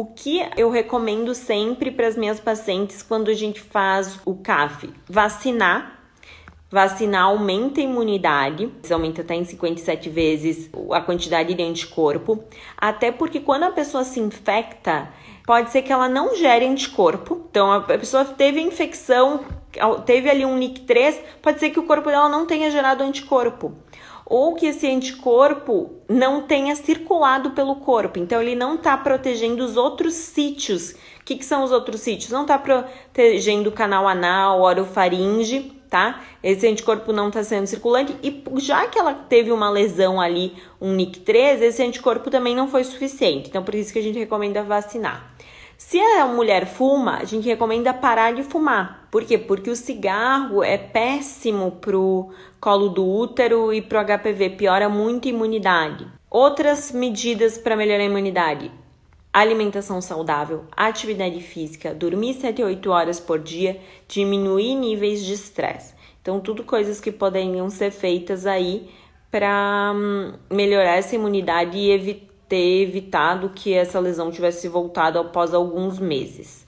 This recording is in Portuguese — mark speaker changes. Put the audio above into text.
Speaker 1: O que eu recomendo sempre para as minhas pacientes quando a gente faz o CAF? Vacinar Vacinar aumenta a imunidade, aumenta até em 57 vezes a quantidade de anticorpo, até porque quando a pessoa se infecta, pode ser que ela não gere anticorpo. Então, a pessoa teve infecção, teve ali um NIC3, pode ser que o corpo dela não tenha gerado anticorpo. Ou que esse anticorpo não tenha circulado pelo corpo. Então, ele não está protegendo os outros sítios. O que, que são os outros sítios? Não está protegendo o canal anal, orofaringe, tá? Esse anticorpo não está sendo circulante e já que ela teve uma lesão ali, um NIC3, esse anticorpo também não foi suficiente. Então, por isso que a gente recomenda vacinar. Se a mulher fuma, a gente recomenda parar de fumar. Por quê? Porque o cigarro é péssimo pro colo do útero e pro HPV, piora muito a imunidade. Outras medidas para melhorar a imunidade: alimentação saudável, atividade física, dormir 7 a 8 horas por dia, diminuir níveis de estresse. Então, tudo coisas que poderiam ser feitas aí para hum, melhorar essa imunidade e evitar ter evitado que essa lesão tivesse voltado após alguns meses.